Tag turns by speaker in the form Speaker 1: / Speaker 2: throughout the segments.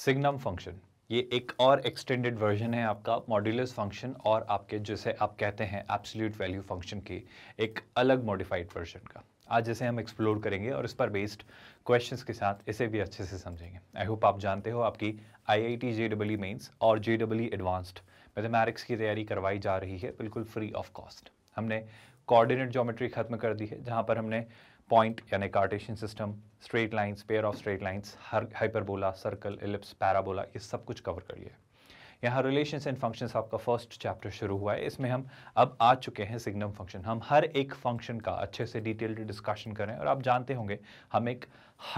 Speaker 1: Signum function ये एक और एक्सटेंडेड वर्जन है आपका मॉड्यूलस फंक्शन और आपके जिसे आप कहते हैं एब्सोल्यूट वैल्यू फंक्शन की एक अलग मॉडिफाइड वर्जन का आज जैसे हम एक्सप्लोर करेंगे और इस पर बेस्ड क्वेश्चंस के साथ इसे भी अच्छे से समझेंगे आई होप आप जानते हो आपकी I I T J W mains और जे डब्ल्यू एडवांस्ड मैथमेटिक्स की तैयारी करवाई जा रही है बिल्कुल फ्री ऑफ कॉस्ट हमने कोऑर्डिनेट ज्योमेट्री खत्म कर दी है जहाँ पर हमने पॉइंट यानी cartesian system straight lines pair of straight हर हाइपरबोला सर्कल एलिप्स पैराबोला ये सब कुछ कवर कर लिया यहाँ रिलेशंस एंड फंक्शंस आपका फर्स्ट चैप्टर शुरू हुआ है इसमें हम अब आ चुके हैं सिग्नम फंक्शन हम हर एक फंक्शन का अच्छे से डिटेल्ड डिस्कशन करें और आप जानते होंगे हम एक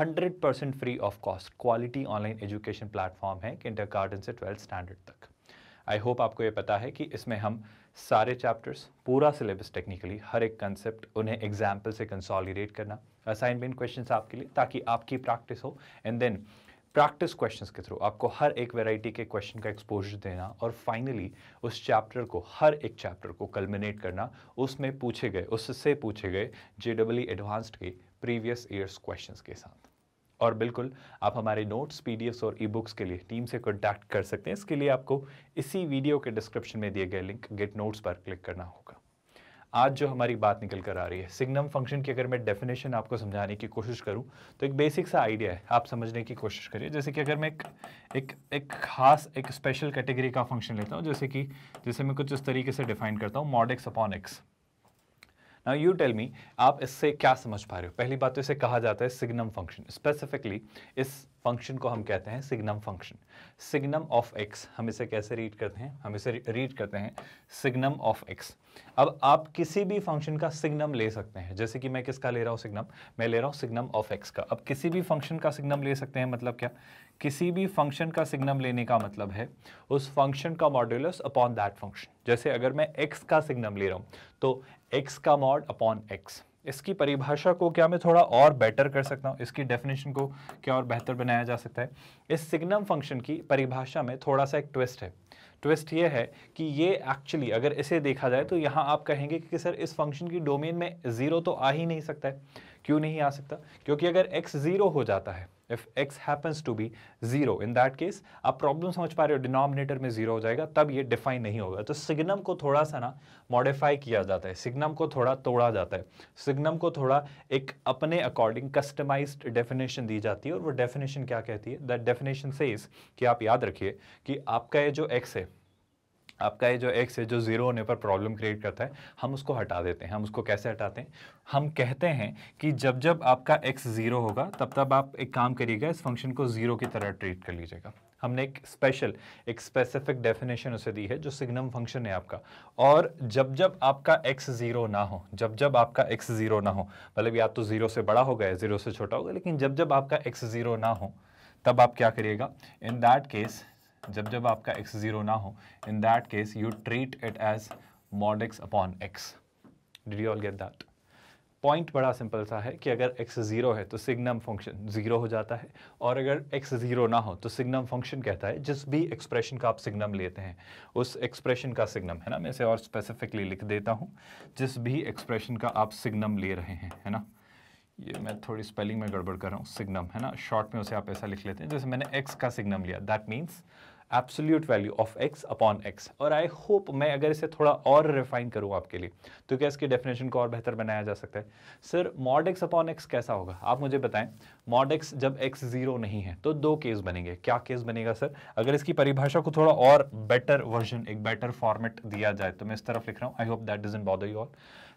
Speaker 1: 100 percent free of cost quality online education platform है इंटर गार्डन से ट्वेल्थ स्टैंडर्ड तक आई होप आपको ये पता है कि इसमें हम सारे चैप्टर्स पूरा सिलेबस टेक्निकली हर एक कंसेप्ट उन्हें एग्जाम्पल से कंसॉलिडेट करना असाइनमेंट क्वेश्चंस आपके लिए ताकि आपकी प्रैक्टिस हो एंड देन प्रैक्टिस क्वेश्चंस के थ्रू आपको हर एक वैरायटी के क्वेश्चन का एक्सपोजर देना और फाइनली उस चैप्टर को हर एक चैप्टर को कल्मिनेट करना उसमें पूछे गए उससे पूछे गए जे डब्ल्यू एडवांस्ड के प्रीवियस ईयर्स क्वेश्चंस के साथ और बिल्कुल आप हमारे नोट्स पीडीएफ्स और ई बुक्स के लिए टीम से कॉन्टैक्ट कर सकते हैं इसके लिए आपको इसी वीडियो के डिस्क्रिप्शन में दिए गए लिंक गेट नोट्स पर क्लिक करना होगा आज जो हमारी बात निकल कर आ रही है सिग्नम फंक्शन की अगर मैं डेफिनेशन आपको समझाने की कोशिश करूं तो एक बेसिक सा आइडिया है आप समझने की कोशिश करिए जैसे कि अगर मैं एक एक एक खास एक स्पेशल कैटेगरी का फंक्शन लेता हूं जैसे कि जैसे मैं कुछ इस तरीके से डिफाइन करता हूं mod x upon x now you tell me आप इससे क्या समझ पा रहे हो पहली बात तो इसे कहा जाता है सिग्नम फंक्शन स्पेसिफिकली इस फंक्शन को हम कहते हैं signum function signum of x हम इसे कैसे रीड करते हैं हम इसे रीड करते हैं सिग्नम ऑफ एक्स अब आप किसी भी फंक्शन का सिग्नम ले सकते हैं जैसे कि मैं किसका ले रहा हूँ सिग्नम मैं ले रहा हूँ सिग्नम ऑफ एक्स का अब किसी भी फंक्शन का सिग्नम ले सकते हैं मतलब क्या किसी भी फंक्शन का सिग्नम लेने का मतलब है उस फंक्शन का मॉड्यूलस अपॉन दैट फंक्शन जैसे अगर मैं एक्स का सिग्नम ले रहा हूँ तो एक्स का मॉड अपॉन एक्स इसकी परिभाषा को क्या मैं थोड़ा और बेटर कर सकता हूँ इसकी डेफिनेशन को क्या और बेहतर बनाया जा सकता है इस सिग्नम फंक्शन की परिभाषा में थोड़ा सा एक ट्विस्ट है ट्विस्ट ये है कि ये एक्चुअली अगर इसे देखा जाए तो यहाँ आप कहेंगे कि सर इस फंक्शन की डोमेन में ज़ीरो तो आ ही नहीं सकता है क्यों नहीं आ सकता क्योंकि अगर एक्स जीरो हो जाता है if x happens to be zero in that case आप प्रॉब्लम समझ पा रहे हो डिनोमिनेटर में जीरो हो जाएगा तब ये डिफाइन नहीं होगा तो सिग्नम को थोड़ा सा ना मॉडिफाई किया जाता है सिग्नम को थोड़ा तोड़ा जाता है सिग्नम को थोड़ा एक अपने अकॉर्डिंग कस्टमाइज डेफिनेशन दी जाती है और वो डेफिनेशन क्या कहती है दैट डेफिनेशन से इस कि आप याद रखिए कि आपका ये जो एक्स है आपका ये जो एक्स है जो ज़ीरो होने पर प्रॉब्लम क्रिएट करता है हम उसको हटा देते हैं हम उसको कैसे हटाते हैं हम कहते हैं कि जब जब आपका एक्स ज़ीरो होगा तब तब आप एक काम करिएगा इस फंक्शन को ज़ीरो की तरह ट्रीट कर लीजिएगा हमने एक स्पेशल एक स्पेसिफिक डेफिनेशन उसे दी है जो सिग्नम फंक्शन है आपका और जब जब आपका एक्स ज़ीरो ना हो जब जब आपका एक्स ज़ीरो ना हो मतलब या तो ज़ीरो से बड़ा होगा या ज़ीरो से छोटा होगा लेकिन जब जब आपका एक्स ज़ीरो ना हो तब आप क्या करिएगा इन दैट केस जब जब आपका एक्स ज़ीरो ना हो in that case you treat it as mod x upon x did you all get that point बड़ा सिंपल सा है कि अगर x ज़ीरो है तो सिग्नम फंक्शन ज़ीरो हो जाता है और अगर x ज़ीरो ना हो तो सिग्नम फंक्शन कहता है जिस भी एक्सप्रेशन का आप सिग्नम लेते हैं उस एक्सप्रेशन का सिग्नम है ना मैं इसे और स्पेसिफिकली लिख देता हूँ जिस भी एक्सप्रेशन का आप सिग्नम ले रहे हैं है ना ये मैं थोड़ी स्पेलिंग में गड़बड़ कर रहा हूँ सिग्नम है ना शॉर्ट में उसे आप ऐसा लिख लेते हैं जैसे मैंने एक्स का सिग्नम लिया that means absolute value of x upon x और आई होप मैं अगर इसे थोड़ा और रिफाइन करूँ आपके लिए तो क्या इसकी डेफिनेशन को और बेहतर बनाया जा सकता है sir mod x upon x कैसा होगा आप मुझे बताएं मॉड एक्स जब एक्स जीरो नहीं है तो दो केस बनेंगे क्या केस बनेगा सर अगर इसकी परिभाषा को थोड़ा और बेटर वर्जन एक बेटर फॉर्मेट दिया जाए तो मैं इस तरफ लिख रहा हूँ I hope that doesn't bother you all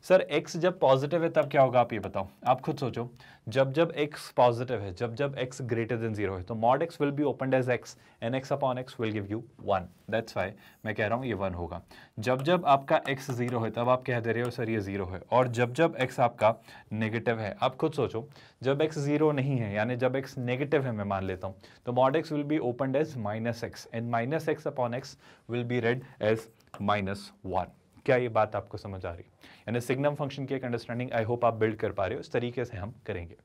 Speaker 1: sir x जब पॉजिटिव है तब क्या होगा आप ये बताओ आप खुद सोचो जब जब एक्स पॉजिटिव है जब जब एक्स ग्रेटर देन जीरो है तो mod x will be open as x and x upon x will give you one that's why मैं कह रहा हूँ ये वन होगा जब जब आपका एक्स जीरो है तब आप कह दे रहे हो सर ये जीरो है और जब जब एक्स आपका नेगेटिव है आप खुद सोचो जब एक्स जीरो नहीं है यानी जब एक्स नेगेटिव है मैं मान लेता हूँ तो mod x will be open as minus x and minus x upon x will be read as minus one क्या ये बात आपको समझ आ रही यानी सिग्नम फंक्शन की एक अंडरस्टैंडिंग आई होप आप बिल्ड कर पा रहे हो इस तरीके से हम करेंगे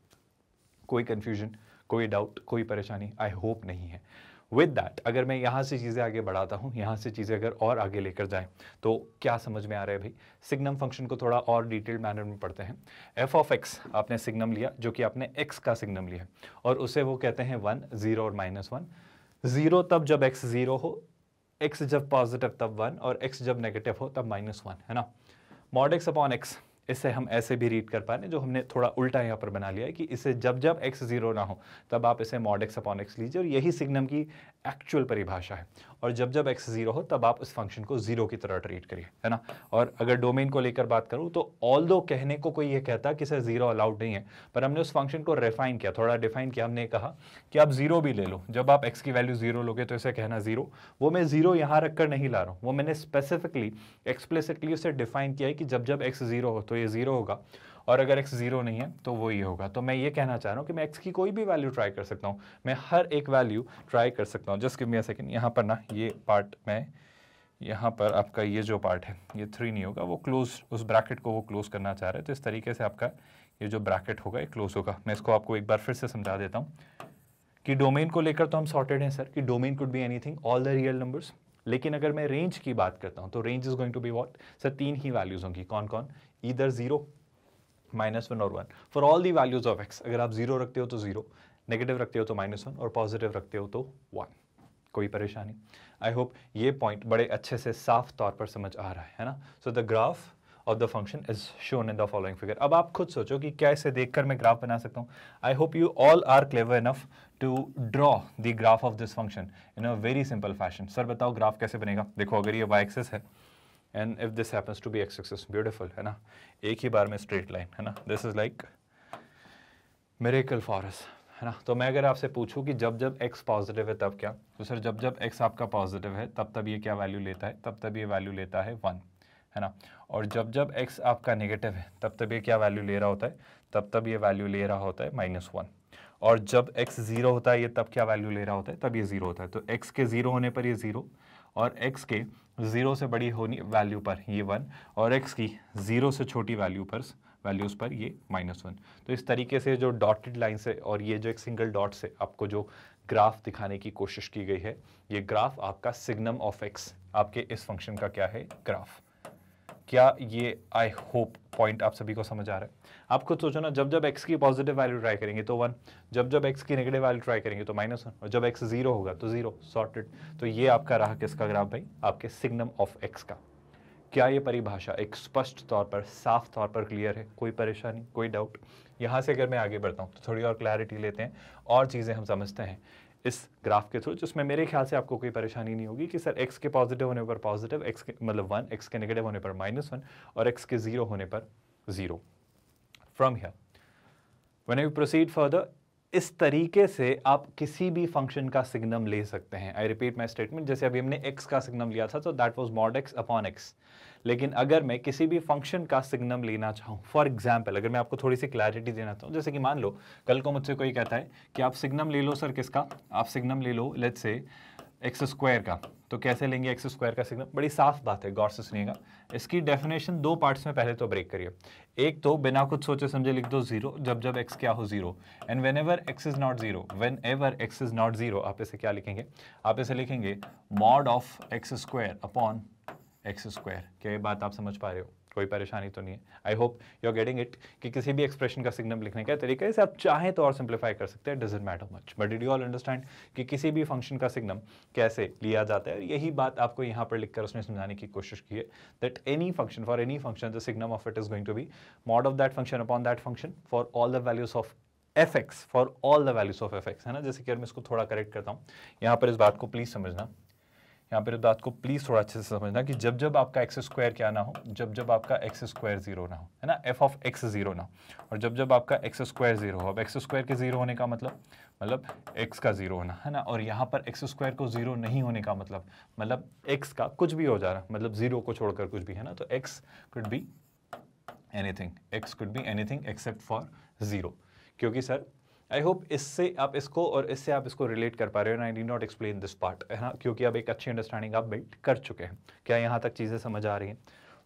Speaker 1: कोई कन्फ्यूजन कोई डाउट कोई परेशानी आई होप नहीं है विद दैट अगर मैं यहाँ से चीज़ें आगे बढ़ाता हूँ यहाँ से चीज़ें अगर और आगे लेकर जाएँ तो क्या समझ में आ रहा है भाई सिग्नम फंक्शन को थोड़ा और डिटेल मैनर में पढ़ते हैं एफ ऑफ एक्स आपने सिग्नम लिया जो कि आपने एक्स का सिग्नम लिया और उसे वो कहते हैं वन जीरो और माइनस वन जीरो तब जब एक्स जीरो हो एक्स जब पॉजिटिव तब वन और एक्स जब नेगेटिव हो तब माइनस वन है ना मॉड एक्स अपॉन एक्स इसे हम ऐसे भी रीड कर पा रहे हैं जो हमने थोड़ा उल्टा यहाँ पर बना लिया है कि इसे जब जब एक्स ज़ीरो ना हो तब आप इसे मॉड एक्स अपॉन एक्स लीजिए और यही सिग्नम की एक्चुअल परिभाषा है और जब जब एक्स ज़ीरो हो तब आप उस फंक्शन को ज़ीरो की तरह ट्रीट करिए है ना और अगर डोमेन को लेकर बात करूँ तो ऑल दो कहने को कोई ये कहता कि सर ज़ीरो अलाउड नहीं है पर हमने उस फंक्शन को रिफ़ाइन किया थोड़ा डिफाइन किया हमने कहा कि आप ज़ीरो भी ले लो जब आप एक्स की वैल्यू ज़ीरो लोगे तो इसे कहना ज़ीरो वो मैं ज़ीरो यहाँ रख कर नहीं ला रहा हूँ वो मैंने स्पेसिफिकली एक्सप्लेसिटली उसे डिफाइन किया है कि जब जब एक्स ज़ीरो हो तो ये ज़ीरो होगा और अगर x ज़ीरो नहीं है तो वो ये होगा तो मैं ये कहना चाह रहा हूँ कि मैं x की कोई भी वैल्यू ट्राई कर सकता हूँ मैं हर एक वैल्यू ट्राई कर सकता हूँ just give me a second यहाँ पर ना ये पार्ट मैं यहाँ पर आपका ये जो पार्ट है ये थ्री नहीं होगा वो क्लोज उस ब्रैकेट को वो क्लोज करना चाह रहे हैं तो इस तरीके से आपका ये जो ब्रैकेट होगा ये क्लोज होगा मैं इसको आपको एक बार फिर से समझा देता हूँ कि डोमेन को लेकर तो हम सॉर्टेड हैं सर कि domain could be anything all the real numbers लेकिन अगर मैं रेंज की बात करता हूँ तो range is going to be what sir तीन ही वैल्यूज़ होंगी कौन कौन इधर जीरो माइनस वन और one for all the values of x अगर आप जीरो रखते हो तो जीरो नेगेटिव रखते हो तो माइनस वन और पॉजिटिव रखते हो तो वन कोई परेशानी आई होप ये पॉइंट बड़े अच्छे से साफ तौर पर समझ आ रहा है है ना so the graph of the function is shown in the following figure अब आप खुद सोचो कि क्या इसे देखकर मैं ग्राफ बना सकता हूँ I hope you all are clever enough to draw the graph of this function in a very simple fashion sir बताओ ग्राफ कैसे बनेगा देखो अगर ये वाई एक्सेस है and if this happens to be x axis beautiful है ना एक ही बार में स्ट्रेट लाइन है ना this is like miracle force है ना तो मैं अगर आपसे पूछूं कि जब जब x पॉजिटिव है तब क्या तो सर जब जब x आपका पॉजिटिव है तब तब ये क्या वैल्यू लेता है तब तब ये वैल्यू लेता है वन है ना और जब जब x आपका नेगेटिव है तब तब ये क्या वैल्यू ले रहा होता है तब तब ये वैल्यू ले रहा होता है माइनस वन और जब x ज़ीरो होता है ये तब क्या वैल्यू ले रहा होता है तब ये ज़ीरो होता है तो x के ज़ीरो होने पर ये ज़ीरो और x के ज़ीरो से बड़ी होनी वैल्यू पर ये वन और x की ज़ीरो से छोटी वैल्यू पर वैल्यूज़ पर ये माइनस वन तो इस तरीके से जो डॉटेड लाइन से और ये जो एक सिंगल डॉट से आपको जो ग्राफ दिखाने की कोशिश की गई है ये ग्राफ आपका सिग्नम ऑफ एक्स आपके इस फंक्शन का क्या है ग्राफ क्या ये आई होप पॉइंट आप सभी को समझ आ रहा है आप खुद सोचो ना जब जब एक्स की पॉजिटिव वैल्यू ट्राई करेंगे तो वन जब जब एक्स की नेगेटिव वैल्यू ट्राई करेंगे तो माइनस वन और जब एक्स जीरो होगा तो जीरो सॉर्टेड तो ये आपका रहा किसका ग्राफ भाई आपके सिग्नम ऑफ एक्स का क्या ये परिभाषा एक स्पष्ट तौर पर साफ तौर पर क्लियर है कोई परेशानी कोई डाउट यहाँ से अगर मैं आगे बढ़ता हूँ तो थोड़ी और क्लैरिटी लेते हैं और चीज़ें हम समझते हैं इस ग्राफ के थ्रू जिसमें मेरे ख्याल से आपको कोई परेशानी नहीं होगी कि सर एक्स के पॉजिटिव होने पर पॉजिटिव एक्स के मतलब वन एक्स के नेगेटिव होने पर माइनस वन और एक्स के ज़ीरो होने पर zero from here when you proceed further इस तरीके से आप किसी भी फंक्शन का सिग्नम ले सकते हैं आई रिपीट माई स्टेटमेंट जैसे अभी हमने एक्स का सिग्नम लिया था तो that was mod x upon x लेकिन अगर मैं किसी भी फंक्शन का सिग्नम लेना चाहूँ फॉर एग्जाम्पल अगर मैं आपको थोड़ी सी क्लैरिटी देना चाहूँ जैसे कि मान लो कल को मुझसे कोई कहता है कि आप सिग्नम ले लो सर किसका आप सिग्नम ले लो लेट से एक्स स्क्वायर का तो कैसे लेंगे एक्स स्क्वायर का सिग्नल बड़ी साफ बात है गौर से सुनिएगा इसकी डेफिनेशन दो पार्ट्स में पहले तो ब्रेक करिए एक तो बिना कुछ सोचे समझे लिख दो जीरो जब जब एक्स क्या हो zero and whenever x is not zero whenever x is not zero आप इसे क्या लिखेंगे आप इसे लिखेंगे mod of x square upon x square क्या ये बात आप समझ पा रहे हो कोई परेशानी तो नहीं है I hope you are getting it कि किसी भी एक्सप्रेशन का सिग्नम लिखने का तरीका इसे आप चाहें तो और सिंप्लीफाई कर सकते हैं doesn't matter much but did you all understand कि किसी भी फंक्शन का सिग्नम कैसे लिया जाता है यही बात आपको यहाँ पर लिखकर उसने समझाने की कोशिश की है that any function for any function the signum of it is going to be mod of that function upon that function for all the values of F x for all the values of F x है ना जैसे कि अगर मैं इसको थोड़ा correct करता हूँ यहाँ पर इस बात को प्लीज़ समझना यहाँ पर बात तो को प्लीज़ थोड़ा अच्छे से समझना कि जब जब आपका एक्स स्क्वायर क्या ना हो जब जब आपका एक्स स्क्वायर जीरो ना हो है ना एफ ऑफ एक्स जीरो ना हो और जब जब आपका एक्स स्क्वायर जीरो हो अब एक्स स्क्वायर के जीरो होने का मतलब मतलब एक्स का जीरो होना है ना और यहाँ पर एक्स स्क्वायर को जीरो नहीं होने का मतलब मतलब एक्स का कुछ भी हो जा रहा मतलब जीरो को छोड़कर कुछ भी है ना तो x could be anything x could be anything except for zero क्योंकि सर आई होप इससे आप इसको और इससे आप इसको रिलेट कर पा रहे हो I'd not explain this part है ना क्योंकि अब एक अच्छी अंडरस्टैंडिंग आप बिल्ड कर चुके हैं क्या यहाँ तक चीज़ें समझ आ रही हैं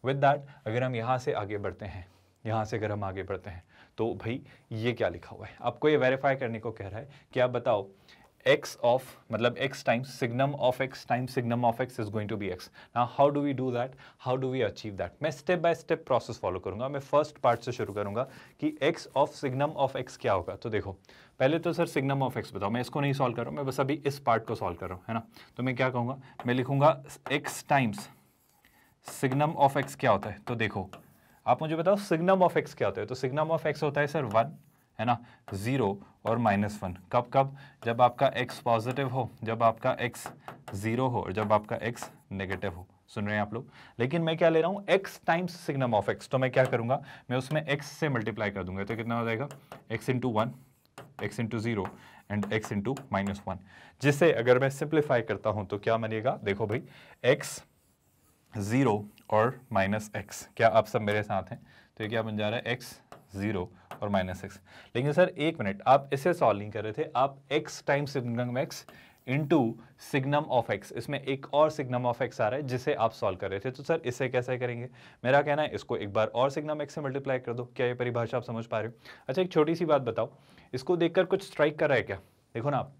Speaker 1: विद डैट अगर हम यहाँ से आगे बढ़ते हैं यहाँ से अगर हम आगे बढ़ते हैं तो भाई ये क्या लिखा हुआ है आपको ये वेरीफाई करने को कह रहा है कि आप बताओ x of matlab x times signum of x times signum of x is going to be x now how do we do that how do we achieve that main step by step process follow karunga main first part se shuru karunga ki x of signum of x kya hoga to dekho pehle to sir signum of x batao main isko nahi solve kar raha main bas abhi is part ko solve kar raha hu hai na to main kya kahunga main likhunga x times signum of x kya hota hai to dekho aap mujhe batao signum of x kya hota hai to signum of x hota hai sir one है ना zero और minus one कब कब जब आपका x positive हो जब आपका एक्स ज़ीरो हो और जब आपका एक्स नेगेटिव हो सुन रहे हैं आप लोग लेकिन मैं क्या ले रहा हूँ x times signum of x तो मैं क्या करूँगा मैं उसमें एक्स से मल्टीप्लाई कर दूंगा तो कितना हो जाएगा x into one x into zero and x into minus one जिसे अगर मैं सिंप्लीफाई करता हूँ तो क्या मानिएगा देखो भाई एक्स ज़ीरो और माइनस एक्स क्या आप सब मेरे साथ हैं तो ये क्या बन जा रहा है एक्स ज़ीरो और माइनस एक्स लेकिन सर एक मिनट आप इसे सॉल्व नहीं कर रहे थे आप x time signum x into signum of x इसमें एक और सिग्नम ऑफ एक्स आ रहा है जिसे आप सॉल्व कर रहे थे तो सर इसे कैसे करेंगे मेरा कहना है इसको एक बार और सिग्नम एक्स से मल्टीप्लाई कर दो क्या ये परिभाषा आप समझ पा रहे हो अच्छा एक छोटी सी बात बताओ इसको देखकर कुछ स्ट्राइक कर रहा है क्या देखो ना आप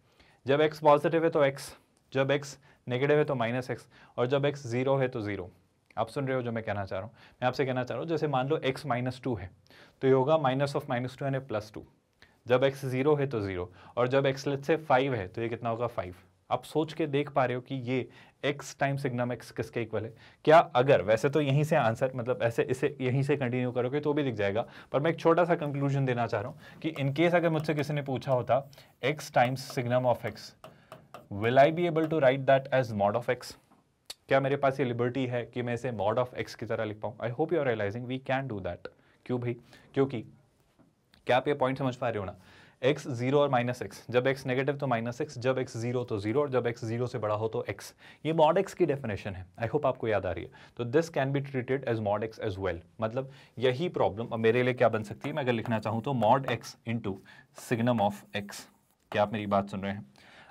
Speaker 1: जब एक्स पॉजिटिव है तो एक्स जब एक्स नेगेटिव है तो माइनस एक्स और जब एक्स जीरो है तो ज़ीरो आप सुन रहे हो जो मैं कहना चाह रहा हूँ मैं आपसे कहना चाह रहा हूँ जैसे मान लो एक्स माइनस टू है तो ये होगा माइनस ऑफ माइनस टू यानी प्लस टू जब एक्स जीरो है तो जीरो और जब एक्स लेट से फाइव है तो ये कितना होगा फाइव आप सोच के देख पा रहे हो कि ये x टाइम सिग्नम x किसके इक्वल है क्या अगर वैसे तो यहीं से आंसर मतलब ऐसे इसे यहीं से कंटिन्यू करोगे तो भी दिख जाएगा पर मैं एक छोटा सा कंक्लूजन देना चाह रहा हूँ कि इन केस अगर मुझसे किसी ने पूछा होता x times signum of x will I be able to write that as mod of x? क्या मेरे पास ये लिबर्टी है कि मैं इसे मॉड ऑफ एक्स की तरह लिख पाऊँ I hope you are realising we can do that क्यों भाई क्योंकि क्या आप ये पॉइंट समझ पा रहे हो ना एक्स जीरो और माइनस एक्स जब एक्स नेगेटिव तो माइनस एक्स जब एक्स जीरो तो जीरो और जब एक्स जीरो से बड़ा हो तो एक्स ये मॉड एक्स की डेफिनेशन है आई होप आपको याद आ रही है तो this can be treated as mod x as well मतलब यही प्रॉब्लम मेरे लिए क्या बन सकती है मैं अगर लिखना चाहूँ तो mod x into signum of x क्या आप मेरी बात सुन रहे हैं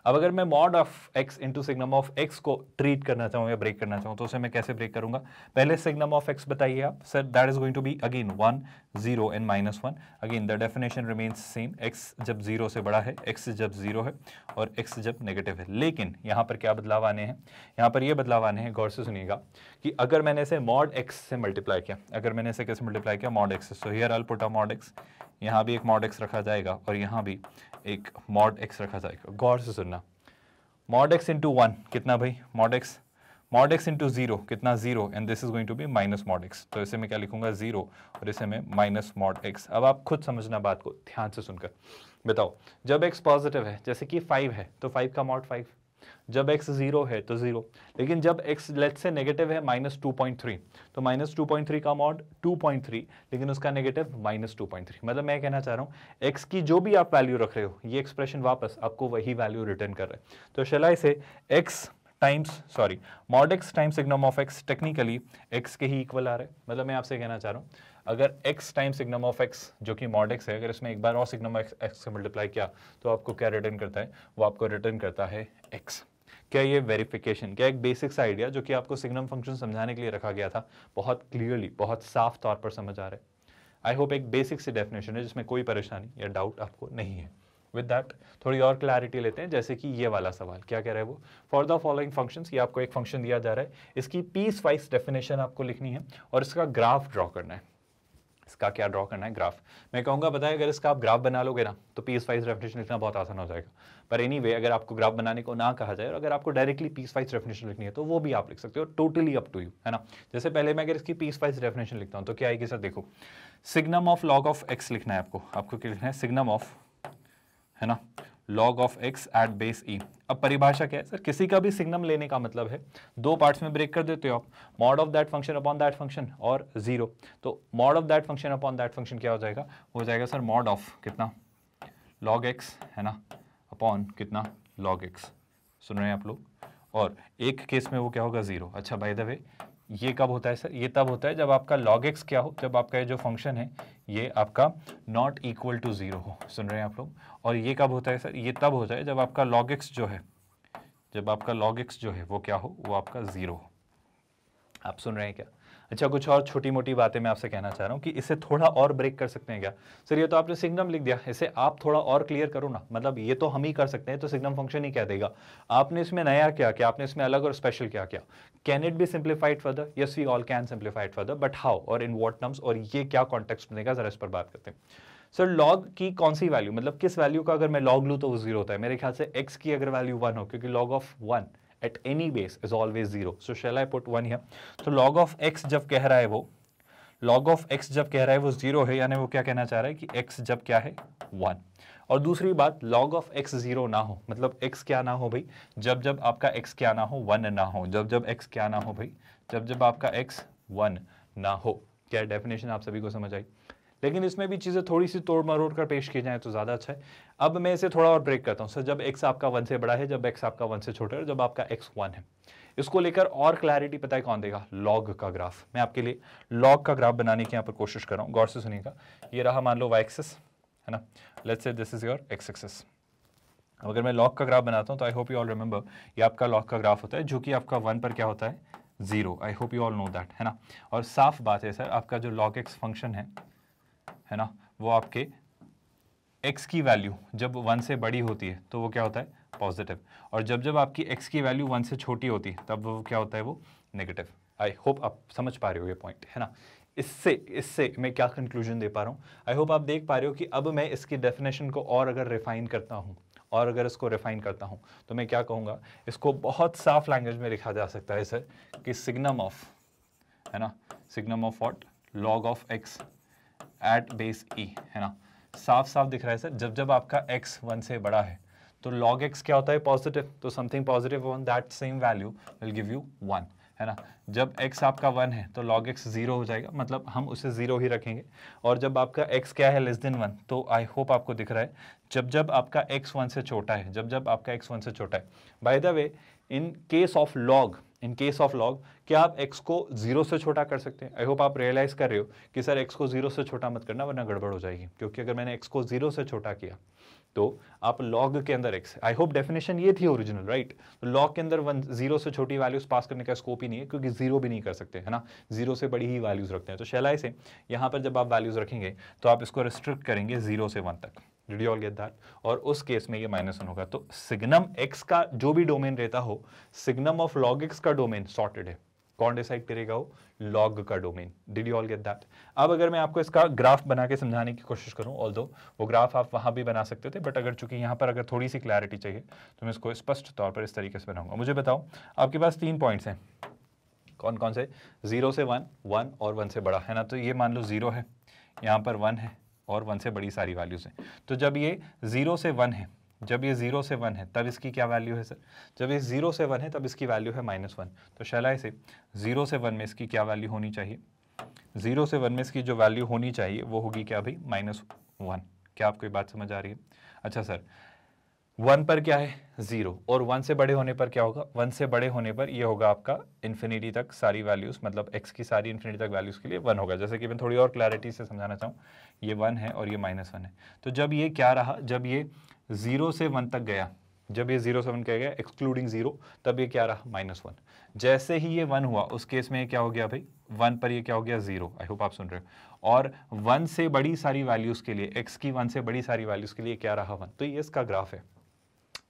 Speaker 1: अब अगर मैं mod of x into signum of x को ट्रीट करना चाहूँ या ब्रेक करना चाहूँ तो उसे मैं कैसे ब्रेक करूँगा पहले सिग्नम ऑफ एक्स बताइए आप sir that is going to be again one zero and minus one again the definition remains same x जब जीरो से बड़ा है एक्स जब जीरो है और एक्स जब नेगेटिव है लेकिन यहाँ पर क्या बदलाव आने हैं यहाँ पर ये बदलाव आने हैं गौर से सुनिएगा कि अगर मैंने इसे मॉड एक्स से मल्टीप्लाई किया अगर मैंने इसे कैसे मल्टीप्लाई किया मॉड एक्स सो हियर अल्पोटा मॉड एक्स यहाँ भी एक मॉड एक्स रखा जाएगा और यहाँ भी एक मॉड एक्स रखा जाएगा गौर से सुनना मॉड एक्स इंटू वन कितना भाई mod x mod x into zero कितना zero and this is going to be minus mod x तो इसे मैं क्या लिखूंगा जीरो और इसे मैं माइनस मॉड एक्स अब आप खुद समझना बात को ध्यान से सुनकर बताओ जब एक्स पॉजिटिव है जैसे कि फाइव है तो फाइव का मॉड फाइव जब x जीरो है तो जीरो लेकिन जब x लेट से नेगेटिव है माइनस टू पॉइंट थ्री तो माइनस टू पॉइंट थ्री का मॉड टू पॉइंट थ्री लेकिन उसका negative minus two point three मतलब मैं कहना चाह रहा हूँ x की जो भी आप वैल्यू रख रहे हो ये एक्सप्रेशन वापस आपको वही वैल्यू रिटर्न कर रहे हैं तो शलाई इसे x times sorry mod x times signum of x technically x के ही इक्वल आ रहे मतलब मैं आपसे कहना चाह रहा हूँ अगर x time signum of x जो कि मॉड x है अगर इसमें एक बार और सिग्नम ऑफ x से मल्टीप्लाई किया तो आपको क्या रिटर्न करता है वो आपको रिटर्न करता है x क्या ये वेरिफिकेशन क्या एक बेसिक सा आइडिया जो कि आपको सिग्नम फंक्शन समझाने के लिए रखा गया था बहुत क्लियरली बहुत साफ तौर पर समझ आ रहा है आई होप एक बेसिक सी डेफिनेशन है जिसमें कोई परेशानी या डाउट आपको नहीं है विद दैट थोड़ी और क्लैरिटी लेते हैं जैसे कि ये वाला सवाल क्या कह रहा है वो फॉर द फॉलोइंग फंक्शन ये आपको एक फंक्शन दिया जा रहा है इसकी पीस वाइज डेफिनेशन आपको लिखनी है और इसका ग्राफ ड्रॉ करना है इसका क्या ड्रॉ करना है ग्राफ मैं कहूँगा बताए अगर इसका आप ग्राफ बना लोगे ना तो पीस वाइज डेफिनेशन लिखना बहुत आसान हो जाएगा पर एनी anyway, अगर आपको ग्राफ बनाने को ना कहा जाए और अगर आपको डायरेक्टली पीस वाइज डेफिनेशन लिखनी है तो वो भी आप लिख सकते हो टोटली अप टू यू है ना जैसे पहले मैं अगर इसकी पीस वाइज डेफिनेशन लिखता हूँ तो क्या आएगी सर देखो signum of log of x लिखना है आपको आपको क्या लिखना है सिग्नम ऑफ है ना log of x at base e अब परिभाषा क्या है सर किसी का भी सिग्नम लेने का मतलब है दो पार्ट्स में ब्रेक कर देते हो आप mod of that function upon that function और जीरो तो mod of that function upon that function क्या हो जाएगा हो जाएगा सर मॉड ऑफ कितना लॉग एक्स है ना अपॉन कितना लॉग एक्स सुन रहे हैं आप लोग और एक केस में वो क्या होगा ज़ीरो अच्छा बाय द वे ये कब होता है सर ये तब होता है जब आपका log x क्या हो जब आपका ये जो फंक्शन है ये आपका नॉट इक्वल टू ज़ीरो हो सुन रहे हैं आप लोग और ये कब होता है सर ये तब होता है जब आपका log x जो है जब आपका log x जो है वो क्या हो वो आपका ज़ीरो हो आप सुन रहे हैं क्या अच्छा कुछ और छोटी मोटी बातें मैं आपसे कहना चाह रहा हूँ कि इसे थोड़ा और ब्रेक कर सकते हैं क्या सर ये तो आपने सिग्नम लिख दिया इसे आप थोड़ा और क्लियर करो ना मतलब ये तो हम ही कर सकते हैं तो सिग्नम फंक्शन ही कह देगा आपने इसमें नया क्या किया आपने इसमें अलग और स्पेशल क्या किया can it be simplified further yes we all can simplified further but how और इन वॉट टर्म्स और ये क्या कॉन्टेक्ट बनेगा जरा इस पर बात करते हैं सर लॉग की कौन सी वैल्यू मतलब किस वैल्यू का अगर मैं लॉग लूँ तो वो जीरो होता है मेरे ख्याल से एक्स की अगर वैल्यू वन हो क्योंकि log of one at any base is always 0. So shall I put 1 here? So log of x जब कह रहा है वो log of x जब कह रहा है वो जीरो है यानी वो क्या कहना चाह रहा है कि x जब क्या है वन और दूसरी बात log of x जीरो ना हो मतलब x क्या ना हो भाई जब जब आपका x क्या ना हो वन ना हो जब जब x क्या ना हो भाई जब जब आपका x वन ना हो क्या डेफिनेशन आप सभी को समझ आई लेकिन इसमें भी चीज़ें थोड़ी सी तोड़ मरोड़ कर पेश की जाए तो ज़्यादा अच्छा है अब मैं इसे थोड़ा और ब्रेक करता हूँ सर जब एक्स आपका वन से बड़ा है जब एक्स आपका वन से छोटा है जब आपका एक्स वन है इसको लेकर और क्लैरिटी पता है कौन देगा लॉग का ग्राफ मैं आपके लिए लॉग का ग्राफ बनाने की यहाँ पर कोशिश कर रहा हूँ गौर से सुनिएगा ये रहा मान लो वाई एक्सेस है ना let's say this is your x axis अब अगर मैं लॉग का ग्राफ बनाता हूँ तो I hope you all remember ये आपका लॉग का ग्राफ होता है जो कि आपका वन पर क्या होता है zero I hope you all know that है ना और साफ बात है सर आपका जो लॉग एक्स फंक्शन है है ना वो आपके एक्स की वैल्यू जब वन से बड़ी होती है तो वो क्या होता है पॉजिटिव और जब जब आपकी एक्स की वैल्यू वन से छोटी होती है तब वो क्या होता है वो नेगेटिव आई होप आप समझ पा रहे हो ये पॉइंट है ना इससे इससे मैं क्या कंक्लूजन दे पा रहा हूँ आई होप आप देख पा रहे हो कि अब मैं इसकी डेफिनेशन को और अगर रिफाइन करता हूँ और अगर इसको रिफाइन करता हूँ तो मैं क्या कहूँगा इसको बहुत साफ लैंग्वेज में लिखा जा सकता है सर कि सिग्नम ऑफ है ना signum of what log of x at base e है ना साफ साफ दिख रहा है सर जब जब आपका एक्स वन से बड़ा है तो लॉग एक्स क्या होता है पॉजिटिव तो something positive on that same value will give you one है ना जब x आपका वन है तो log x जीरो हो जाएगा मतलब हम उसे जीरो ही रखेंगे और जब आपका x क्या है लेस देन वन तो आई होप आपको दिख रहा है जब जब आपका x वन से छोटा है जब जब आपका x वन से छोटा है by the way in case of log in case of log क्या आप एक्स को जीरो से छोटा कर सकते हैं आई होप आप रियलाइज कर रहे हो कि सर एक्स को जीरो से छोटा मत करना वरना गड़बड़ हो जाएगी क्योंकि अगर मैंने एक्स को जीरो से छोटा किया तो आप लॉग के अंदर एक्स आई होप डेफिनेशन ये थी ओरिजिनल राइट तो लॉग के अंदर वन जीरो से छोटी वैल्यूज पास करने का स्कोप ही नहीं है क्योंकि जीरो भी नहीं कर सकते है ना जीरो से बड़ी ही वैल्यूज रखते हैं तो शैलाई से यहाँ पर जब आप वैल्यूज रखेंगे तो आप इसको रिस्ट्रिक्ट करेंगे जीरो से वन तक did you all get that और उस केस में ये माइनस वन होगा तो सिग्नम एक्स का जो भी डोमेन रहता हो सिग्नम ऑफ लॉग एक्स का डोमेन सॉर्टेड है कौन डिसाइड करेगा वो लॉग का domain did you all get that अब अगर मैं आपको इसका ग्राफ बना के समझाने की कोशिश करूं ऑल वो ग्राफ आप वहां भी बना सकते थे बट अगर चूंकि यहाँ पर अगर थोड़ी सी क्लैरिटी चाहिए तो मैं इसको स्पष्ट तौर पर इस तरीके से बनाऊंगा मुझे बताओ आपके पास तीन पॉइंट्स हैं कौन कौन से जीरो से वन वन और वन से बड़ा है ना तो ये मान लो जीरो है यहाँ पर वन है और वन से बड़ी सारी वैल्यूज़ हैं तो जब ये ज़ीरो से वन है जब ये ज़ीरो से वन है तब इसकी क्या वैल्यू है सर जब ये ज़ीरो से वन है तब इसकी वैल्यू है माइनस वन तो शैला से ज़ीरो से वन में इसकी क्या वैल्यू होनी चाहिए ज़ीरो से वन में इसकी जो वैल्यू होनी चाहिए वो होगी क्या भाई माइनस वन क्या आपको ये बात समझ आ रही है अच्छा सर वन पर क्या है ज़ीरो और वन से बड़े होने पर क्या होगा वन से बड़े होने पर ये होगा आपका इन्फिनिटी तक सारी वैल्यूज़ मतलब एक्स की सारी इन्फिनिटी तक वैल्यूज़ के लिए वन होगा जैसे कि मैं थोड़ी और क्लैरिटी से समझाना चाहूँ ये वन है और ये माइनस वन है तो जब ये क्या रहा जब ये ज़ीरो से वन तक गया जब ये जीरो सेवन कह गया एक्सक्लूडिंग जीरो तब ये क्या रहा माइनस वन जैसे ही ये वन हुआ उस केस में ये क्या हो गया भाई वन पर ये क्या हो गया जीरो आई होप आप सुन रहे हो और वन से बड़ी सारी वैल्यूज़ के लिए एक्स की वन से बड़ी सारी वैल्यूज़ के लिए क्या रहा वन तो ये इसका ग्राफ है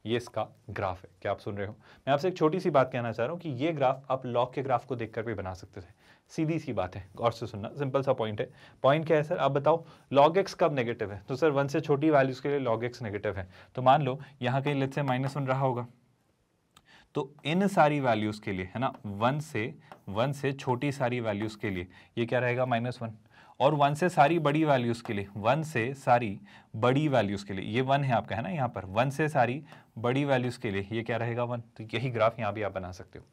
Speaker 1: ये इसका ग्राफ है क्या आप सुन रहे हो मैं आपसे एक छोटी सी बात कहना चाह रहा हूँ कि ये ग्राफ आप लॉक के ग्राफ को देखकर भी बना सकते थे सीधी सी बात है गौर से सुनना सिंपल सा पॉइंट है पॉइंट क्या है सर आप बताओ लॉग एक्स कब नेगेटिव है तो सर वन से छोटी वैल्यूज़ के लिए लॉग एक्स नेगेटिव है तो मान लो यहाँ कहीं लेट से माइनस वन रहा होगा तो इन सारी वैल्यूज़ के लिए है ना वन से वन से छोटी सारी वैल्यूज़ के लिए ये क्या रहेगा माइनस वन और वन से सारी बड़ी वैल्यूज़ के लिए वन से सारी बड़ी वैल्यूज़ के लिए ये वन है आपका है ना यहाँ पर वन से सारी बड़ी वैल्यूज़ के लिए ये क्या रहेगा वन तो यही ग्राफ यहाँ भी आप बना सकते हो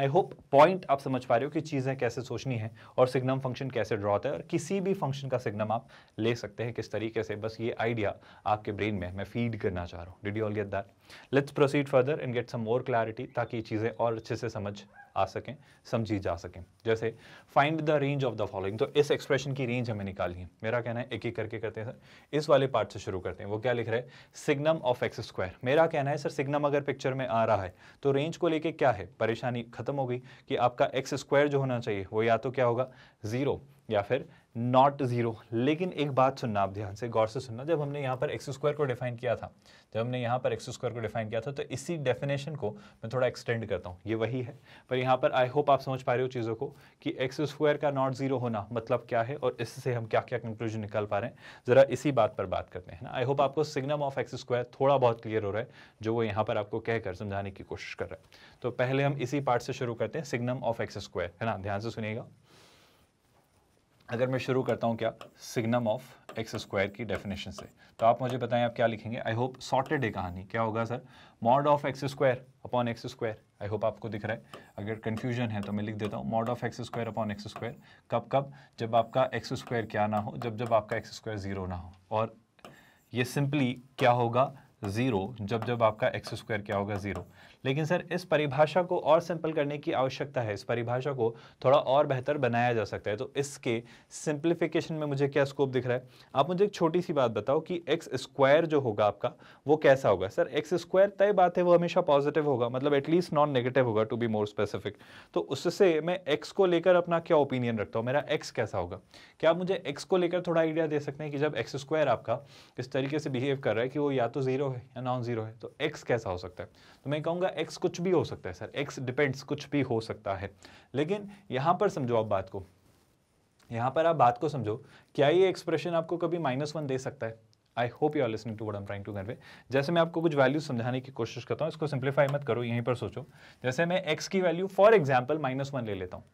Speaker 1: आई होप पॉइंट आप समझ पा रहे हो कि चीज़ें कैसे सोचनी है और सिग्नम फंक्शन कैसे ड्रॉ होता है और किसी भी फंक्शन का सिग्नम आप ले सकते हैं किस तरीके से बस ये आइडिया आपके ब्रेन में मैं फीड करना चाह रहा हूँ did you all get that let's proceed further and get some more clarity ताकि ये चीज़ें और अच्छे से समझ आ सकें समझी जा सकें जैसे find the range of the following तो इस एक्सप्रेशन की रेंज हमें निकाली है मेरा कहना है एक एक करके करते हैं सर इस वाले पार्ट से शुरू करते हैं वो क्या लिख रहे हैं सिग्नम ऑफ एक्स स्क्वायर मेरा कहना है सर सिग्नम अगर पिक्चर में आ रहा है तो रेंज को लेके क्या है परेशानी खत्म हो गई कि आपका एक्स स्क्वायर जो होना चाहिए वो या तो क्या होगा ज़ीरो या फिर नॉट ज़ीरो लेकिन एक बात सुनना आप ध्यान से गौर से सुनना जब हमने यहाँ पर एक्स स्क्वायर को डिफाइन किया था जब हमने यहाँ पर एक्स स्क्वायर को डिफाइन किया था तो इसी डेफिनेशन को मैं थोड़ा एक्सटेंड करता हूँ ये वही है पर यहाँ पर आई होप आप समझ पा रहे हो चीज़ों को कि एक्स स्क्वायर का नॉट ज़ीरो होना मतलब क्या है और इससे हम क्या क्या कंक्लूजन निकाल पा रहे हैं ज़रा इसी बात पर बात करते हैं ना आई होप आपको सिग्नम ऑफ एक्स स्क्वायर थोड़ा बहुत क्लियर हो रहा है जो वो यहाँ पर आपको कहकर समझाने की कोशिश कर रहा है तो पहले हम इसी पार्ट से शुरू करते हैं सिग्नम ऑफ एक्स स्क्वायर है ना ध्यान से सुनिएगा अगर मैं शुरू करता हूँ क्या सिग्नम ऑफ एक्स स्क्वायर की डेफिनेशन से तो आप मुझे बताएं आप क्या लिखेंगे आई होप सॉर्टेड है कहानी क्या होगा sir mod of x square upon x square I hope आपको दिख रहा है अगर कन्फ्यूजन है तो मैं लिख देता हूँ mod of x square upon x square कब कब जब आपका एक्स स्क्वायर क्या ना हो जब जब आपका एक्स स्क्वायर ज़ीरो ना हो और ये सिंपली क्या होगा ज़ीरो जब जब आपका एक्स स्क्वायर क्या होगा ज़ीरो लेकिन सर इस परिभाषा को और सिंपल करने की आवश्यकता है इस परिभाषा को थोड़ा और बेहतर बनाया जा सकता है तो इसके सिंप्लीफिकेशन में मुझे क्या स्कोप दिख रहा है आप मुझे एक छोटी सी बात बताओ कि एक्स स्क्वायर जो होगा आपका वो कैसा होगा सर एक्स स्क्वायर तय बात है वो हमेशा पॉजिटिव होगा मतलब एटलीस्ट नॉन नेगेटिव होगा टू बी मोर स्पेसिफिक तो उससे मैं एक्स को लेकर अपना क्या ओपिनियन रखता हूँ मेरा एक्स कैसा होगा क्या आप मुझे एक्स को लेकर थोड़ा आइडिया दे सकते हैं कि जब एक्स स्क्वायर आपका इस तरीके से बिहेव कर रहा है कि वो या तो जीरो है या नॉन जीरो है तो एक्स कैसा हो सकता है तो मैं कहूँगा एक्स कुछ भी हो सकता है सर एक्स डिपेंड्स कुछ भी हो सकता है लेकिन यहाँ पर समझो आप बात को यहाँ पर आप बात को समझो क्या ये एक्सप्रेशन आपको कभी माइनस वन दे सकता है I hope you are listening to what I'm trying to convey जैसे मैं आपको कुछ वैल्यू समझाने की कोशिश करता हूँ इसको सिंप्लीफाई मत करो यहीं पर सोचो जैसे मैं एक्स की value for example minus one ले लेता हूँ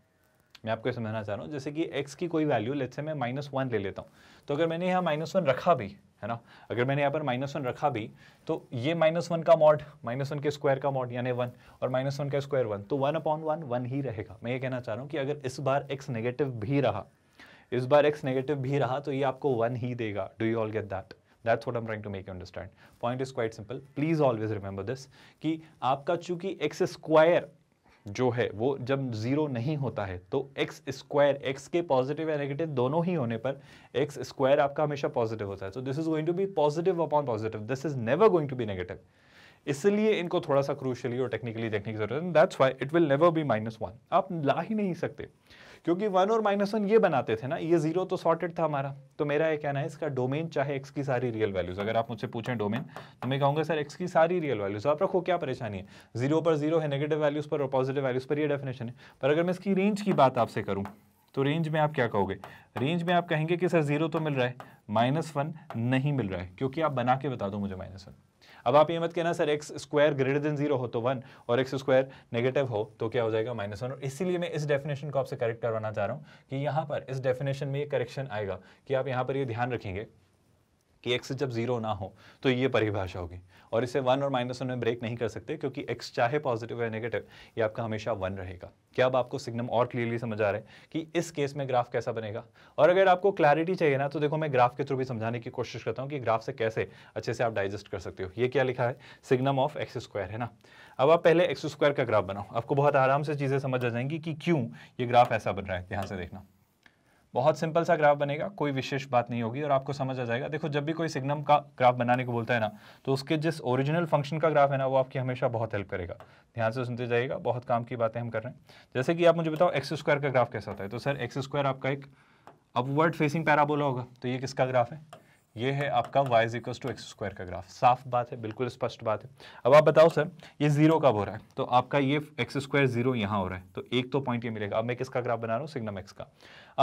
Speaker 1: मैं आपको समझाना चाह रहा हूँ जैसे कि x की कोई वैल्यू लेट से मैं माइनस वन ले लेता हूँ तो अगर मैंने यहाँ माइनस वन रखा भी है ना अगर मैंने यहाँ पर माइनस वन रखा भी तो ये माइनस वन का मॉड माइनस वन के स्क्वायर का मॉड यानी वन और माइनस वन का स्क्वायर वन तो वन अपॉन वन वन ही रहेगा मैं ये कहना चाह रहा हूँ कि अगर इस बार एक्स नेगेटिव भी रहा इस बार एक्स नेगेटिव भी रहा तो ये आपको वन ही देगा do you all get that that's what I'm trying to make you understand point is quite simple please always remember this कि आपका चूंकि एक्स स्क्वायर जो है वो जब ज़ीरो नहीं होता है तो एक्स स्क्वायर एक्स के पॉजिटिव या नेगेटिव दोनों ही होने पर एक्स स्क्वायर आपका हमेशा पॉजिटिव होता है तो this is going to be positive upon positive this is never going to be negative इसलिए इनको थोड़ा सा क्रूशली और टेक्निकली देखने की जरूरत है that's why it will never be minus one आप ला ही नहीं सकते क्योंकि वन और माइनस वन ये बनाते थे ना ये जीरो तो सॉर्टेड था हमारा तो मेरा ये कहना है इसका डोमेन चाहे एक्स की सारी रियल वैल्यूज अगर आप मुझसे पूछें डोमेन तो मैं कहूँगा सर एक्स की सारी रियल वैल्यूज तो आप रखो क्या परेशानी है जीरो पर जीरो है नेगेटिव वैल्यूज पर और पॉजिटिव वैल्यूज पर यह डेफिनेशन है पर अगर मैं इसकी रेंज की बात आपसे करूँ तो रेंज में आप क्या कहोगे रेंज में आप कहेंगे कि सर जीरो तो मिल रहा है माइनस वन नहीं मिल रहा है क्योंकि आप बना के बता दो मुझे माइनस वन अब आप ये मत कहना sir x square greater than zero हो तो वन और एक्स स्क्वायर नेगेटिव हो तो क्या हो जाएगा माइनस वन और इसीलिए मैं इस डेफिनेशन को आपसे करेक्ट करवाना चाह रहा हूँ कि यहाँ पर इस डेफिनेशन में ये करेक्शन आएगा कि आप यहाँ पर ये यह ध्यान रखेंगे कि एक्स जब जीरो ना हो तो ये परिभाषा होगी और इसे वन और माइनस वन में ब्रेक नहीं कर सकते क्योंकि एक्स चाहे पॉजिटिव या नेगेटिव ये आपका हमेशा वन रहेगा क्या अब आपको सिग्नम और क्लियरली समझ आ रहे हैं कि इस केस में ग्राफ कैसा बनेगा और अगर आपको क्लैरिटी चाहिए ना तो देखो मैं ग्राफ के थ्रू भी समझाने की कोशिश करता हूँ कि ग्राफ से कैसे अच्छे से आप डाइजेस्ट कर सकते हो ये क्या लिखा है सिग्नम ऑफ एक्स स्क्वायर है ना अब आप पहले एक्स स्क्वायर का ग्राफ बनाओ आपको बहुत आराम से चीज़ें समझ आ जाएंगी कि क्यों ये ग्राफ ऐसा बन रहा है यहाँ से देखना बहुत सिंपल सा ग्राफ बनेगा कोई विशेष बात नहीं होगी और आपको समझ आ जाएगा देखो जब भी कोई सिग्नम का ग्राफ बनाने को बोलता है ना तो उसके जिस ओरिजिनल फंक्शन का ग्राफ है ना वो आपकी हमेशा बहुत हेल्प करेगा ध्यान से सुनते जाइएगा बहुत काम की बातें हम कर रहे हैं जैसे कि आप मुझे बताओ एक्स स्क्वायर का ग्राफ कैसा होता है तो सर एक्स स्क्वायर आपका एक अपवर्ड फेसिंग पैराबोला होगा तो ये किसका ग्राफ है ये है आपका y is equal to x square का ग्राफ साफ बात है बिल्कुल स्पष्ट बात है अब आप बताओ सर ये जीरो कब हो रहा है तो आपका ये एक्स स्क्वायर जीरो यहाँ हो रहा है तो एक तो पॉइंट ये मिलेगा अब मैं किसका ग्राफ बना रहा हूँ सिग्नम एक्स का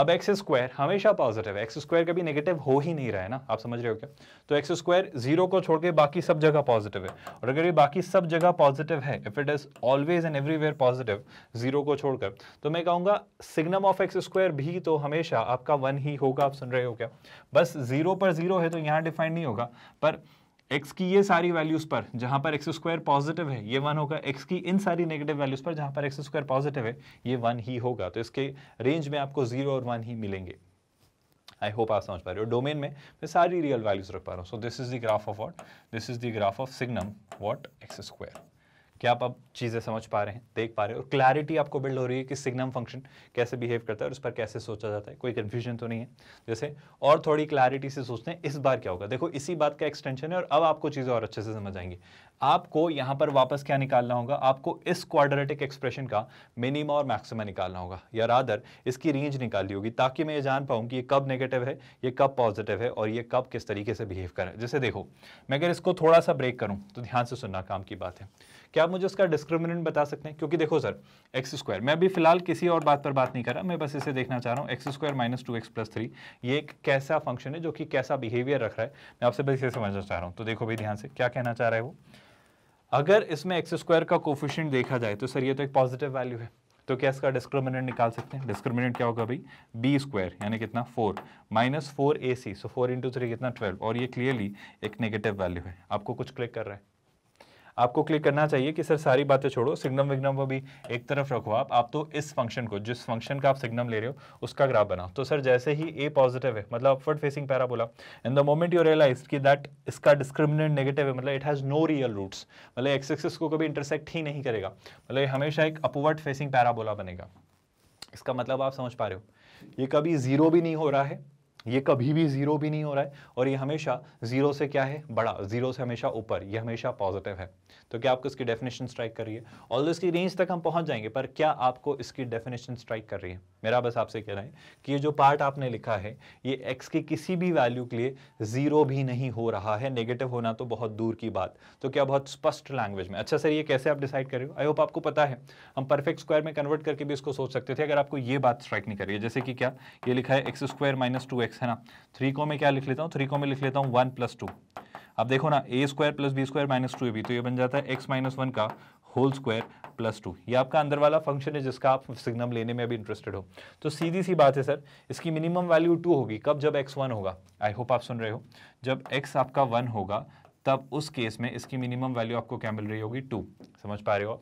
Speaker 1: अब एक्स स्क्वायर हमेशा पॉजिटिव है एक्स स्क्वायर कभी नेगेटिव हो ही नहीं रहा है ना आप समझ रहे हो क्या तो एक्स स्क्वायर जीरो को छोड़ के बाकी सब जगह पॉजिटिव है और अगर ये बाकी सब जगह पॉजिटिव है if it is always and everywhere positive zero को छोड़कर तो मैं कहूँगा सिग्नम ऑफ एक्स स्क्वायर भी तो हमेशा आपका वन ही होगा आप सुन रहे हो क्या बस जीरो पर जीरो जीरो है तो यहाँ डिफाइंड नहीं होगा पर x की ये सारी वैल्यूज पर जहां पर एक्स स्क्वायर पॉजिटिव है ये वन होगा x की इन सारी नेगेटिव वैल्यूज पर जहां पर एक्स स्क्वायर पॉजिटिव है ये वन ही होगा तो इसके रेंज में आपको जीरो और वन ही मिलेंगे आई होप आप समझ पा रहे हो डोमेन में मैं सारी रियल वैल्यूज रख पा रहा हूँ so this is the graph of what this is the graph of signum what x square कि आप अब चीज़ें समझ पा रहे हैं देख पा रहे हैं और क्लैरिटी आपको बिल्ड हो रही है कि सिग्नम फंक्शन कैसे बिहेव करता है और उस पर कैसे सोचा जाता है कोई कन्फ्यूजन तो नहीं है जैसे और थोड़ी क्लैरिटी से सोचते हैं इस बार क्या होगा देखो इसी बात का एक्सटेंशन है और अब आपको चीज़ें और अच्छे से समझ आएंगी आपको यहाँ पर वापस क्या निकालना होगा आपको इस क्वाड्रेटिक एक्सप्रेशन का मिनिमा और मैक्सिमा निकालना होगा या रादर इसकी रेंज निकालनी होगी ताकि मैं ये जान पाऊँ कि ये कब नेगेटिव है ये कब पॉजिटिव है और ये कब किस तरीके से बिहेव करें जैसे देखो मैं अगर इसको थोड़ा सा ब्रेक करूँ तो ध्यान से सुनना काम की बात है क्या आप मुझे उसका डिस्क्रिमिनेंट बता सकते हैं क्योंकि देखो सर एक्स स्क्वायर मैं अभी फिलहाल किसी और बात पर बात नहीं कर रहा मैं बस इसे देखना चाह रहा हूँ x square minus two x plus three ये एक कैसा फंक्शन है जो कि कैसा बिहेवियर रख रहा है मैं आपसे बस इसे समझना चाह रहा हूँ तो देखो भाई ध्यान से क्या कहना चाह रहा है वो अगर इसमें एक्स स्क्वायर का कोफिशियंट देखा जाए तो सर ये तो एक पॉजिटिव वैल्यू है तो क्या इसका डिस्क्रिमिनेंट निकाल सकते हैं डिस्क्रिमिनेंट क्या होगा भाई बी स्क्वायर यानी कितना four minus four a c so four into three कितना ट्वेल्व और ये क्लियरली एक नेगेटिव वैल्यू है आपको कुछ क्लिक कर रहा है आपको क्लिक करना चाहिए कि सर सारी बातें छोड़ो सिग्नम विग्नम वो भी एक तरफ रखो आप आप तो इस फंक्शन को जिस फंक्शन का आप सिग्नम ले रहे हो उसका ग्राफ बनाओ तो सर जैसे ही ए पॉजिटिव है मतलब upward facing parabola in the moment you realise कि दैट इसका डिस्क्रिमिनेंट नेगेटिव है मतलब it has no real roots मतलब एक्स एक्सिस को कभी इंटरसेक्ट ही नहीं करेगा मतलब हमेशा एक अपवर्ड फेसिंग पैराबोला बनेगा इसका मतलब आप समझ पा रहे हो ये कभी ज़ीरो भी नहीं हो रहा है ये कभी भी ज़ीरो भी नहीं हो रहा है और ये हमेशा ज़ीरो से क्या है बड़ा ज़ीरो से हमेशा ऊपर ये हमेशा पॉजिटिव है तो क्या आपको इसकी डेफिनेशन स्ट्राइक कर रही है ऑल इसकी रेंज तक हम पहुंच जाएंगे पर क्या आपको इसकी डेफिनेशन स्ट्राइक कर रही है मेरा बस आपसे रहा है कि ये जो पार्ट आपने लिखा है ये एक्स के किसी भी वैल्यू के लिए ज़ीरो भी नहीं हो रहा है नेगेटिव होना तो बहुत दूर की बात तो क्या बहुत स्पष्ट लैंग्वेज में अच्छा सर ये कैसे आप डिसाइड कर रहे हो आई होप आपको पता है हम परफेक्ट स्क्वायर में कन्वर्ट करके भी इसको सोच सकते थे अगर आपको ये बात स्ट्राइक नहीं करिए जैसे कि क्या ये लिखा है x square minus two x है ना थ्री को मैं क्या लिख लेता हूँ थ्री को मैं लिख लेता हूँ वन प्लस टू अब देखो ना a square plus b square minus two a b तो ये बन जाता है एक्स माइनस वन का होल स्क्वायर प्लस टू ये आपका अंदर वाला फंक्शन है जिसका आप सिग्नम लेने में अभी इंटरेस्टेड हो तो सीधी सी बात है सर इसकी मिनिमम वैल्यू टू होगी कब जब एक्स वन होगा आई होप आप सुन रहे हो जब एक्स आपका वन होगा तब उस केस में इसकी मिनिमम वैल्यू आपको क्या मिल रही होगी टू समझ पा रहे हो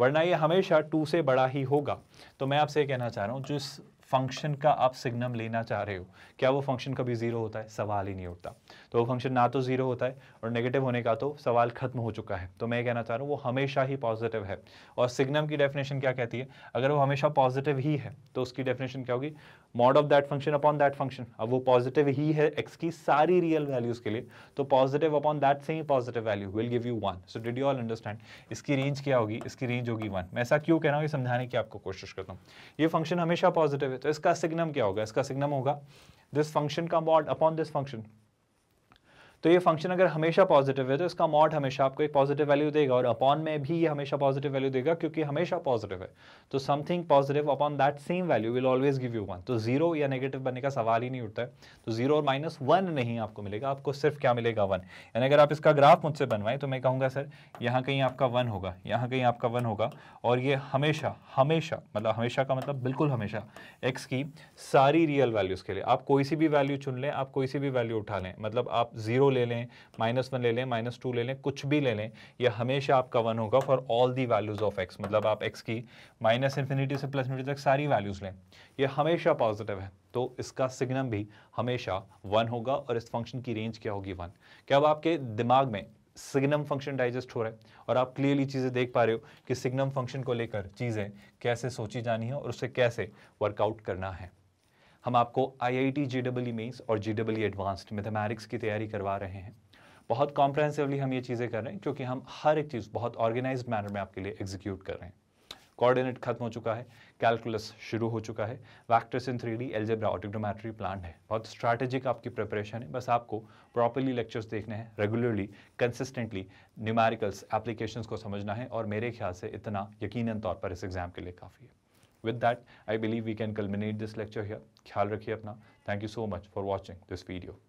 Speaker 1: वरना ये हमेशा टू से बड़ा ही होगा तो मैं आपसे कहना चाह रहा हूँ जिस फंक्शन का आप सिग्नम लेना चाह रहे हो क्या वो फंक्शन कभी ज़ीरो होता है सवाल ही नहीं उठता तो वो फंक्शन ना तो जीरो होता है और नेगेटिव होने का तो सवाल खत्म हो चुका है तो मैं कहना चाह रहा हूँ वो हमेशा ही पॉजिटिव है और सिग्नम की डेफिनेशन क्या कहती है अगर वो हमेशा पॉजिटिव ही है तो उसकी डेफिनेशन क्या होगी mod of that function upon that function अब वो पॉजिटिव ही है एक्स की सारी रियल वैल्यूज के लिए तो पॉजिटिव अपॉन दैट से ही positive value will give you one so did you all understand इसकी रेंज क्या होगी इसकी रेंज होगी वन मैं ऐसा क्यों कह रहा हूँ ये समझाने की आपको कोशिश करता हूँ ये फंक्शन हमेशा पॉजिटिव है तो इसका सिग्नम क्या होगा इसका सिग्नम होगा दिस फंक्शन का मॉड अपॉन दिस फंक्शन तो ये फंक्शन अगर हमेशा पॉजिटिव है तो इसका मॉड हमेशा आपको एक पॉजिटिव वैल्यू देगा और अपॉन में भी ये हमेशा पॉजिटिव वैल्यू देगा क्योंकि हमेशा पॉजिटिव है तो something positive upon that same value will always give you one तो जीरो या नेगेटिव बनने का सवाल ही नहीं उठता है तो जीरो और माइनस वन नहीं आपको मिलेगा आपको सिर्फ क्या मिलेगा वन यानी अगर आप इसका ग्राफ मुझसे बनवाएं तो मैं कहूँगा सर यहाँ कहीं आपका वन होगा यहाँ कहीं आपका वन होगा और ये हमेशा हमेशा मतलब हमेशा का मतलब बिल्कुल हमेशा एक्स की सारी रियल वैल्यूज़ के लिए आप कोई सी भी वैल्यू चुन लें आप कोई सी भी वैल्यू उठा लें मतलब आप जीरो जीरो ले लें माइनस वन ले लें माइनस टू ले लें कुछ भी ले लें यह हमेशा आपका वन होगा for all the values of x मतलब आप एक्स की माइनस इन्फिनिटी से प्लस इन्फिनिटी तक सारी वैल्यूज़ लें यह हमेशा पॉजिटिव है तो इसका सिग्नम भी हमेशा वन होगा और इस फंक्शन की रेंज क्या होगी वन क्या अब आपके दिमाग में सिग्नम फंक्शन डाइजेस्ट हो रहा है और आप क्लियरली चीज़ें देख पा रहे हो कि सिग्नम फंक्शन को लेकर चीज़ें कैसे सोची जानी है और उसे कैसे वर्कआउट करना है हम आपको आई I T J double E और जे डबल एडवांस्ड मैथमेटिक्स की तैयारी करवा रहे हैं बहुत कॉम्प्रहेंसिवली हम ये चीज़ें कर रहे हैं क्योंकि हम हर एक चीज़ बहुत ऑर्गेनाइज मैनर में आपके लिए एग्जीक्यूट कर रहे हैं कोऑर्डिनेट खत्म हो चुका है कैलकुलस शुरू हो चुका है vectors in three D algebra ऑटोग्रोमेट्री प्लान है बहुत स्ट्रैटेजिक आपकी प्रिपरेशन है बस आपको प्रॉपरली लेक्चर्स देखने हैं रेगुलरली कंसिस्टेंटली न्यूमेरिकल्स एप्लीकेशंस को समझना है और मेरे ख्याल से इतना यकीन तौर पर इस एग्ज़ाम के लिए काफ़ी है With that, I believe we can culminate this lecture here. Khyal rakhiye apna. Thank you so much for watching this video.